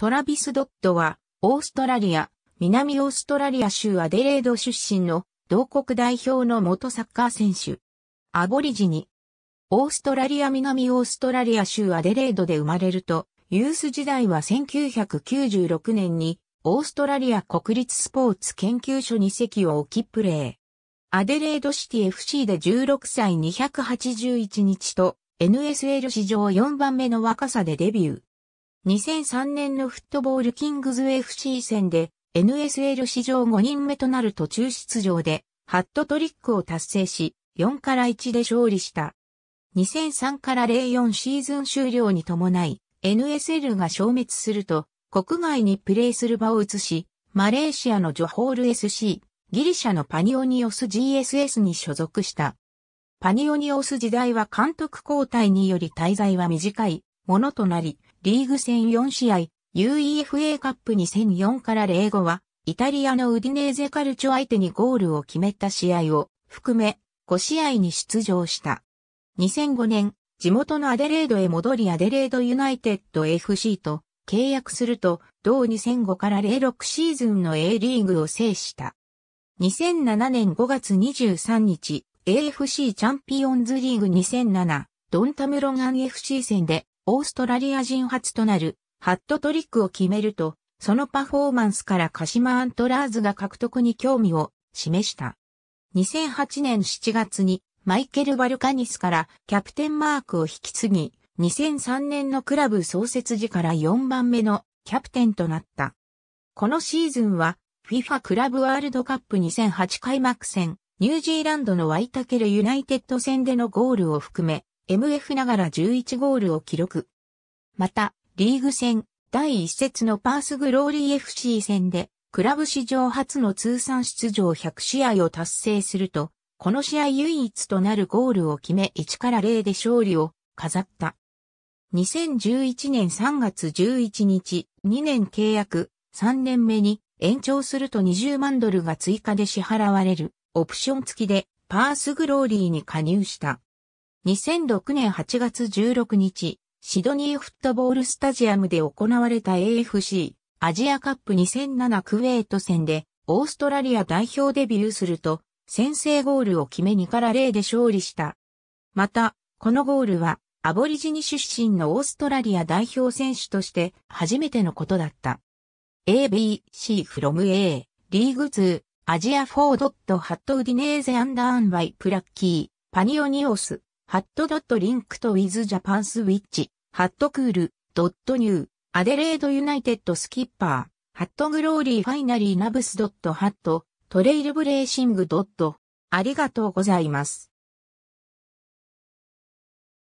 トラビス・ドットは、オーストラリア、南オーストラリア州アデレード出身の同国代表の元サッカー選手。アボリジニ。オーストラリア南オーストラリア州アデレードで生まれると、ユース時代は1996年にオーストラリア国立スポーツ研究所に席を置きプレー。アデレードシティ FC で16歳281日と NSL 史上4番目の若さでデビュー。2003年のフットボールキングズ FC 戦で NSL 史上5人目となる途中出場でハットトリックを達成し4から1で勝利した。2003から04シーズン終了に伴い NSL が消滅すると国外にプレーする場を移しマレーシアのジョホール SC、ギリシャのパニオニオス GSS に所属した。パニオニオス時代は監督交代により滞在は短いものとなり、リーグ戦4試合、UEFA カップ2004から05は、イタリアのウディネーゼカルチョ相手にゴールを決めた試合を含め5試合に出場した。2005年、地元のアデレードへ戻りアデレードユナイテッド FC と契約すると、同2005から06シーズンの A リーグを制した。2007年5月23日、AFC チャンピオンズリーグ2007、ドンタムロガン FC 戦でオーストラリア人初となるハットトリックを決めると、そのパフォーマンスから鹿島アントラーズが獲得に興味を示した。2008年7月にマイケル・バルカニスからキャプテンマークを引き継ぎ、2003年のクラブ創設時から4番目のキャプテンとなった。このシーズンは FIFA クラブワールドカップ2008開幕戦、ニュージーランドのワイタケルユナイテッド戦でのゴールを含め、MF ながら11ゴールを記録。また、リーグ戦、第1節のパースグローリー FC 戦で、クラブ史上初の通算出場100試合を達成すると、この試合唯一となるゴールを決め1から0で勝利を飾った。2011年3月11日、2年契約、3年目に延長すると20万ドルが追加で支払われる、オプション付きでパースグローリーに加入した。2006年8月16日、シドニーフットボールスタジアムで行われた AFC アジアカップ2007クウェート戦でオーストラリア代表デビューすると先制ゴールを決め2から0で勝利した。また、このゴールはアボリジニ出身のオーストラリア代表選手として初めてのことだった。ABC from A リーグ2アジア4ハットウディネーゼアンダーンワイプラッキーパニオニオスハットドットリンクとウィズジャパンスウィッチ、ハットクール、ドットニュー、アデレードユナイテッドスキッパー、ハットグローリーファイナリーナブスドットハット、トレイルブレーシングドット。ありがとうございます。